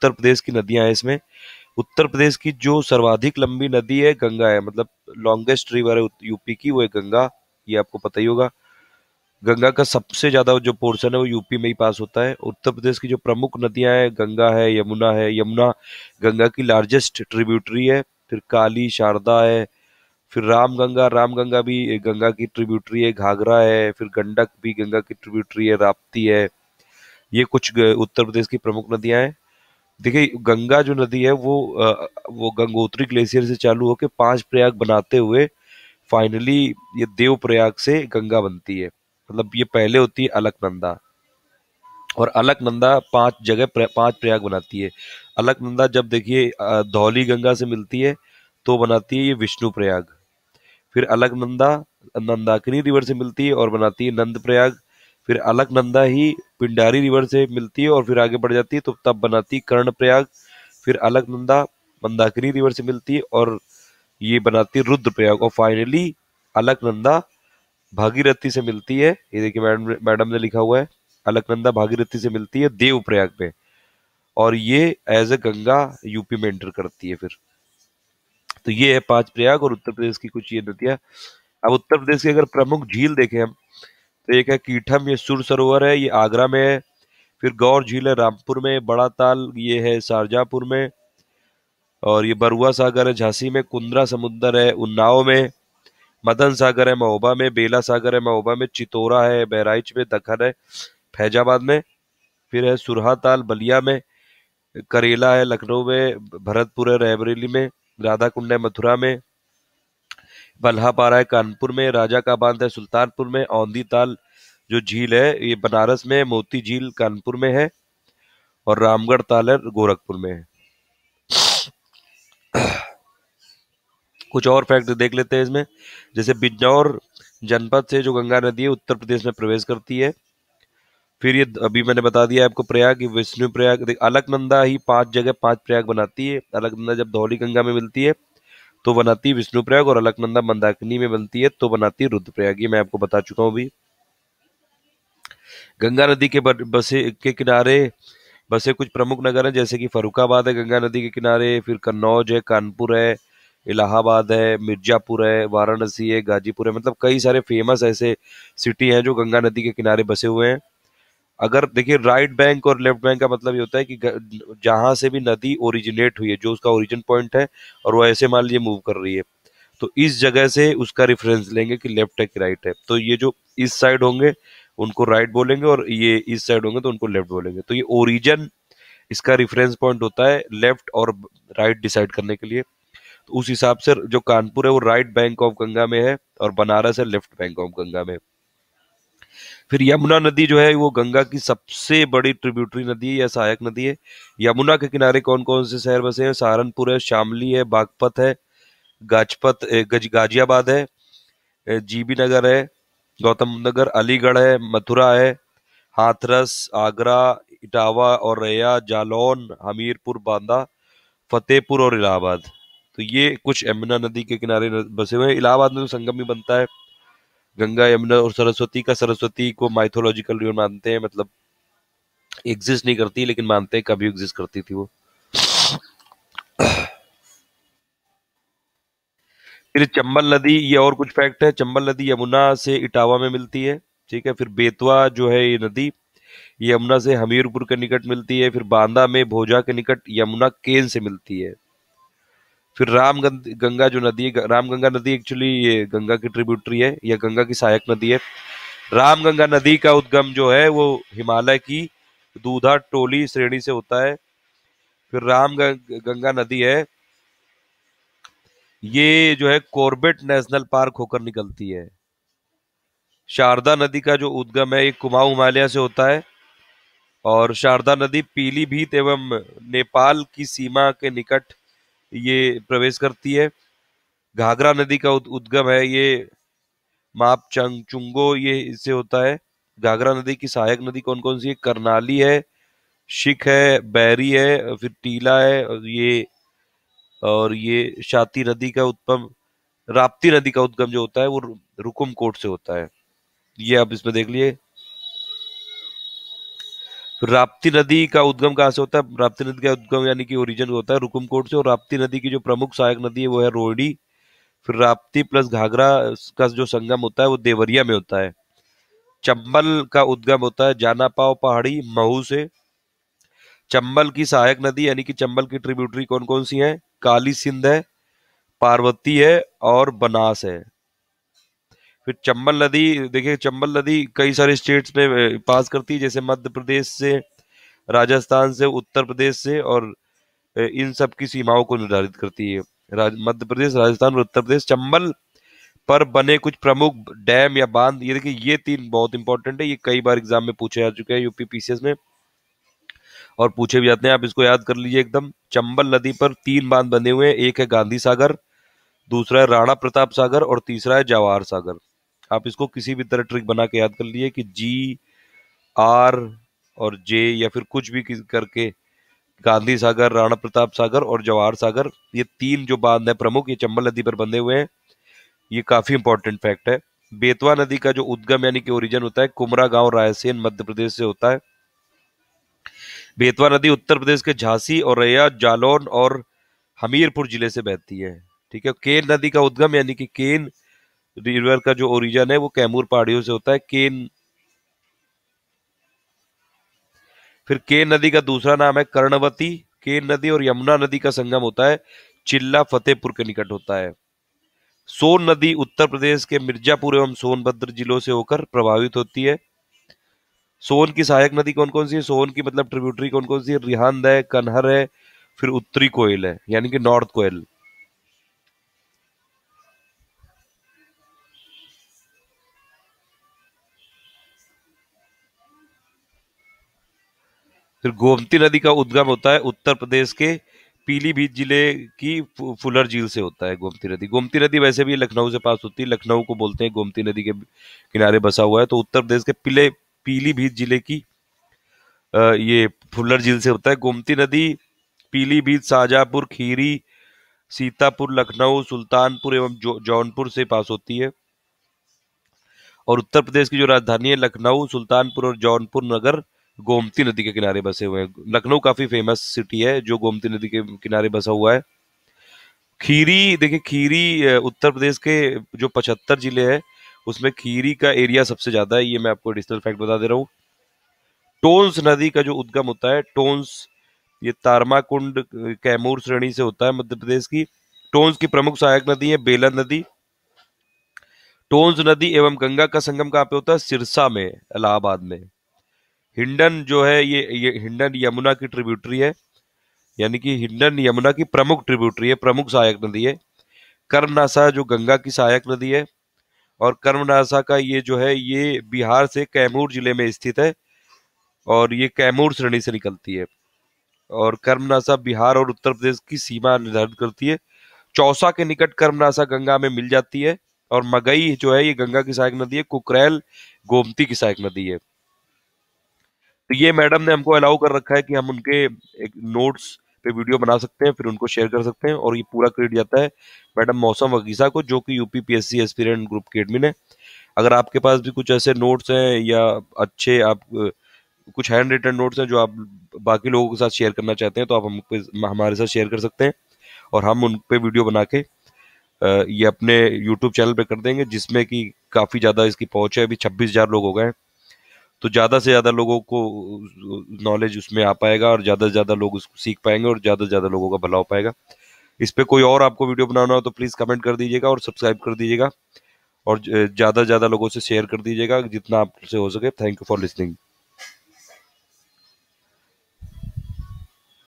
उत्तर प्रदेश की नदियां हैं इसमें उत्तर प्रदेश की जो सर्वाधिक लंबी नदी है गंगा है मतलब लॉन्गेस्ट रिवर है यूपी की वो है गंगा ये आपको पता ही होगा गंगा का सबसे ज्यादा जो पोर्शन है वो यूपी में ही पास होता है उत्तर प्रदेश की जो प्रमुख नदियां हैं गंगा है यमुना है यमुना गंगा की लार्जेस्ट ट्रिब्यूटरी है फिर काली शारदा है फिर राम गंगा राम गंगा भी गंगा की ट्रिब्यूटरी है घाघरा है फिर गंडक भी गंगा की ट्रिब्यूटरी है राप्ती है ये कुछ उत्तर प्रदेश की प्रमुख नदियां हैं देखिए गंगा जो नदी है वो वो गंगोत्री ग्लेशियर से चालू होकर पांच प्रयाग बनाते हुए फाइनली ये देव प्रयाग से गंगा बनती है मतलब ये पहले होती है अलकनंदा और अलकनंदा पांच जगह पांच प्रयाग बनाती है अलकनंदा जब देखिए धौली गंगा से मिलती है तो बनाती है ये विष्णु प्रयाग फिर अलकनंदा नंदाकिनी रिवर से मिलती है और बनाती है नंद प्रयाग फिर अलकनंदा ही पिंडारी रिवर से मिलती है और फिर आगे बढ़ जाती है तो तब बनाती कर्णप्रयाग फिर अलकनंदा मंदाकिनी रिवर से मिलती है और ये बनाती रुद्रप्रयाग और फाइनली अलकनंदा भागीरथी से मिलती है ये देखिए मैडम मैडम ने लिखा हुआ है अलकनंदा भागीरथी से मिलती है देवप्रयाग में और ये एज ए गंगा यूपी में एंटर करती है फिर तो ये है पांच प्रयाग और उत्तर प्रदेश की कुछ ये नदियां अब उत्तर प्रदेश की अगर प्रमुख झील देखें हम तो एक है कीठम ये सुर सरोवर है ये आगरा में है फिर गौर झील है रामपुर में बड़ा ताल ये है शारजापुर में और ये बरुआ सागर है झांसी में कुंद्रा समुद्र है उन्नाव में मदन सागर है महोबा में बेला सागर है महोबा में चितौरा है बहराइच में दखन है फैजाबाद में फिर है सुरहा ताल बलिया में करेला है लखनऊ में भरतपुर है रायबरेली में राधा कुंड है मथुरा में बल्हापारा है कानपुर में राजा का बांध है सुल्तानपुर में औंधी ताल जो झील है ये बनारस में मोती झील कानपुर में है और रामगढ़ ताल है गोरखपुर में है कुछ और फैक्ट देख लेते हैं इसमें जैसे बिजनौर जनपद से जो गंगा नदी है उत्तर प्रदेश में प्रवेश करती है फिर ये अभी मैंने बता दिया आपको प्रयाग विष्णु प्रयाग अलकनंदा ही पांच जगह पांच प्रयाग बनाती है अलकनंदा जब धौली गंगा में मिलती है तो बनाती विष्णु प्रयाग और अलकनंदा मंदाकिनी में बनती है तो बनाती रुद्रप्रयाग ये मैं आपको बता चुका हूँ अभी गंगा नदी के बसे के किनारे बसे कुछ प्रमुख नगर हैं जैसे कि फरुखाबाद है गंगा नदी के किनारे फिर कन्नौज है कानपुर है इलाहाबाद है मिर्जापुर है वाराणसी है गाजीपुर है मतलब कई सारे फेमस ऐसे सिटी हैं जो गंगा नदी के किनारे बसे हुए हैं अगर देखिए राइट बैंक और लेफ्ट बैंक का मतलब ये होता है कि जहां से भी नदी ओरिजिनेट हुई है जो उसका ओरिजिन पॉइंट है और वो ऐसे मान लीजिए मूव कर रही है तो इस जगह से उसका रेफरेंस लेंगे कि लेफ्ट है कि राइट है तो ये जो इस साइड होंगे उनको राइट बोलेंगे और ये इस साइड होंगे तो उनको लेफ्ट बोलेंगे तो ये ओरिजन इसका रेफरेंस पॉइंट होता है लेफ्ट और राइट डिसाइड करने के लिए तो उस हिसाब से जो कानपुर है वो राइट बैंक ऑफ गंगा में है और बनारस है लेफ्ट बैंक ऑफ गंगा में फिर यमुना नदी जो है वो गंगा की सबसे बड़ी ट्रिब्यूटरी नदी है या सहायक नदी है यमुना के किनारे कौन कौन से शहर बसे हैं सहारनपुर है शामली है बागपत है गाजपत गज गाजियाबाद है जीबी नगर है गौतम नगर अलीगढ़ है मथुरा है हाथरस आगरा इटावा और रैया जालौन हमीरपुर बांदा फतेहपुर और इलाहाबाद तो ये कुछ यमुना नदी के किनारे बसे हुए हैं इलाहाबाद में तो संगम भी बनता है गंगा यमुना और सरस्वती का सरस्वती को माइथोलॉजिकल मानते हैं मतलब एग्जिस्ट नहीं करती लेकिन मानते हैं कभी एग्जिस्ट करती थी वो फिर चंबल नदी ये और कुछ फैक्ट है चंबल नदी यमुना से इटावा में मिलती है ठीक है फिर बेतवा जो है ये नदी यमुना से हमीरपुर के निकट मिलती है फिर बांदा में भोजा के निकट यमुना केन से मिलती है फिर राम गंगा जो नदी है गंगा नदी एक्चुअली ये गंगा की ट्रिब्यूटरी है या गंगा की सहायक नदी है राम गंगा नदी का उद्गम जो है वो हिमालय की दूधा टोली श्रेणी से होता है फिर राम गंगा नदी है ये जो है कॉर्बेट नेशनल पार्क होकर निकलती है शारदा नदी का जो उद्गम है ये कुमाऊ हिमालय से होता है और शारदा नदी पीलीभीत एवं नेपाल की सीमा के निकट ये प्रवेश करती है घाघरा नदी का उद्गम है ये माप चंग चुंगो ये इससे होता है घाघरा नदी की सहायक नदी कौन कौन सी है करनाली है शिख है बैरी है फिर टीला है और ये और ये शाती नदी का उत्पम राप्ती नदी का उद्गम जो होता है वो रुकुम कोट से होता है ये आप इसमें देख लिए तो राप्ती नदी का उद्गम कहाँ से होता है राप्ती नदी का उद्गम यानी कि ओरिजिन होता है रुकुमकोट से और राप्ती नदी की जो प्रमुख सहायक नदी है वो है रोहिणी फिर राप्ती प्लस घाघरा का जो संगम होता है वो देवरिया में होता है चंबल का उद्गम होता है जानापाव पहाड़ी महू से चंबल की सहायक नदी यानी कि चंबल की ट्रिब्यूटरी कौन कौन सी है काली सिंध है पार्वती है और बनास है फिर चंबल नदी देखिए चंबल नदी कई सारे स्टेट्स में पास करती है जैसे मध्य प्रदेश से राजस्थान से उत्तर प्रदेश से और इन सब की सीमाओं को निर्धारित करती है मध्य प्रदेश राजस्थान और उत्तर प्रदेश चंबल पर बने कुछ प्रमुख डैम या बांध ये देखिए ये तीन बहुत इंपॉर्टेंट है ये कई बार एग्जाम में पूछे जा चुके हैं यूपी पीसीएस में और पूछे भी जाते हैं आप इसको याद कर लीजिए एकदम चंबल नदी पर तीन बांध बने हुए हैं एक है गांधी सागर दूसरा है राणा प्रताप सागर और तीसरा है जवाहर सागर आप इसको किसी भी तरह ट्रिक बना के याद कर लिए कि जी आर और जे या फिर कुछ भी करके गांधी सागर राणा प्रताप सागर और जवाहर सागर ये तीन जो बांध है प्रमुख ये चंबल नदी पर बंधे हुए हैं ये काफी इंपॉर्टेंट फैक्ट है बेतवा नदी का जो उद्गम यानी कि ओरिजिन होता है कुमरा गांव रायसेन मध्य प्रदेश से होता है बेतवा नदी उत्तर प्रदेश के झांसी रैया जालौन और हमीरपुर जिले से बहती है ठीक है केन नदी का उद्गम यानी कि केन रिवर का जो ओरिजन है वो कैमूर पहाड़ियों से होता है केन फिर केन नदी का दूसरा नाम है कर्णवती केन नदी और यमुना नदी का संगम होता है चिल्ला फतेहपुर के निकट होता है सोन नदी उत्तर प्रदेश के मिर्जापुर एवं सोनभद्र जिलों से होकर प्रभावित होती है सोन की सहायक नदी कौन कौन सी है सोन की मतलब ट्रिब्यूटरी कौन कौन सी है रिहान है कन्हर है फिर उत्तरी कोयल है यानी कि नॉर्थ कोयल फिर गोमती नदी का उद्गम होता है उत्तर प्रदेश के पीलीभीत जिले की फुलर झील से होता है गोमती नदी गोमती नदी वैसे भी लखनऊ से पास होती है लखनऊ को बोलते हैं गोमती नदी के किनारे बसा हुआ है तो उत्तर प्रदेश के पीले पीलीभीत जिले की ये फुलर झील से होता है गोमती नदी पीलीभीत शाहजहापुर खीरी सीतापुर लखनऊ सुल्तानपुर एवं जौनपुर से पास होती है और उत्तर प्रदेश की जो राजधानी है लखनऊ सुल्तानपुर और जौनपुर नगर गोमती नदी के किनारे बसे हुए हैं लखनऊ काफी फेमस सिटी है जो गोमती नदी के किनारे बसा हुआ है खीरी देखिए खीरी उत्तर प्रदेश के जो पचहत्तर जिले हैं उसमें खीरी का एरिया सबसे ज्यादा है ये मैं आपको एडिशनल फैक्ट बता दे रहा हूँ टोन्स नदी का जो उद्गम होता है टोन्स ये तारमा कुंड कैमूर श्रेणी से होता है मध्य प्रदेश की टोन्स की प्रमुख सहायक नदी है बेलन नदी टोन्स नदी एवं गंगा का संगम कहाँ पे होता है सिरसा में इलाहाबाद में हिंडन जो है ये ये हिंडन यमुना की ट्रिब्यूटरी है यानी कि हिंडन यमुना की प्रमुख ट्रिब्यूटरी है प्रमुख सहायक नदी है कर्मनासा जो गंगा की सहायक नदी है और कर्मनासा का ये जो है ये बिहार से कैमूर जिले में स्थित है और ये कैमूर श्रेणी से निकलती है और कर्मनासा बिहार और उत्तर प्रदेश की सीमा निर्धारित करती है चौसा के निकट कर्मनासा गंगा में मिल जाती है और मगई जो है ये गंगा की सहायक नदी है कुकरैल गोमती की सहायक नदी है तो ये मैडम ने हमको अलाउ कर रखा है कि हम उनके एक नोट्स पे वीडियो बना सकते हैं फिर उनको शेयर कर सकते हैं और ये पूरा क्रेडिट जाता है मैडम मौसम वगीसा को जो कि यू पी पी ग्रुप के एडमिन है अगर आपके पास भी कुछ ऐसे नोट्स हैं या अच्छे आप कुछ हैंड रिटर्न नोट्स हैं जो आप बाकी लोगों के साथ शेयर करना चाहते हैं तो आप हम हमारे साथ शेयर कर सकते हैं और हम उन पर वीडियो बना के ये अपने यूट्यूब चैनल पे कर देंगे जिसमें कि काफ़ी ज़्यादा इसकी पहुँच है अभी छब्बीस हज़ार लोग हो गए हैं तो ज़्यादा से ज़्यादा लोगों को नॉलेज उसमें आ पाएगा और ज़्यादा से ज़्यादा लोग उसको सीख पाएंगे और ज़्यादा से ज़्यादा लोगों का भला हो पाएगा इस पर कोई और आपको वीडियो बनाना हो तो प्लीज़ कमेंट कर दीजिएगा और सब्सक्राइब कर दीजिएगा और ज़्यादा से ज़्यादा लोगों से शेयर कर दीजिएगा जितना आपसे हो सके थैंक यू फॉर लिसनिंग